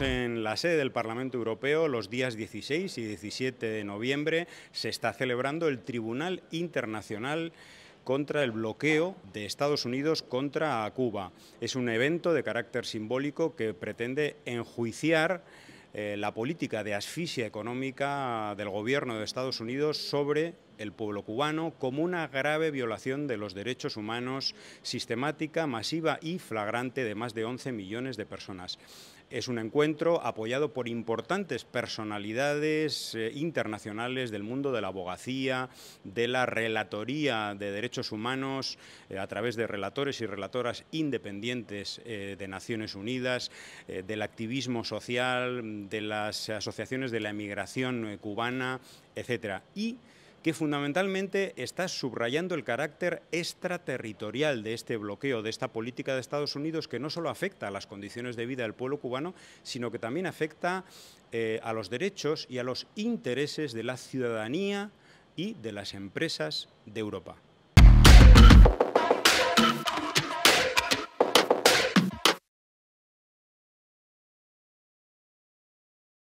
en la sede del Parlamento Europeo. Los días 16 y 17 de noviembre se está celebrando el Tribunal Internacional contra el bloqueo de Estados Unidos contra Cuba. Es un evento de carácter simbólico que pretende enjuiciar eh, la política de asfixia económica del gobierno de Estados Unidos sobre el pueblo cubano como una grave violación de los derechos humanos sistemática, masiva y flagrante de más de 11 millones de personas. Es un encuentro apoyado por importantes personalidades eh, internacionales del mundo de la abogacía, de la relatoría de derechos humanos, eh, a través de relatores y relatoras independientes eh, de Naciones Unidas, del activismo social, de las asociaciones de la emigración cubana, etcétera Y que fundamentalmente está subrayando el carácter extraterritorial de este bloqueo, de esta política de Estados Unidos que no solo afecta a las condiciones de vida del pueblo cubano, sino que también afecta eh, a los derechos y a los intereses de la ciudadanía y de las empresas de Europa.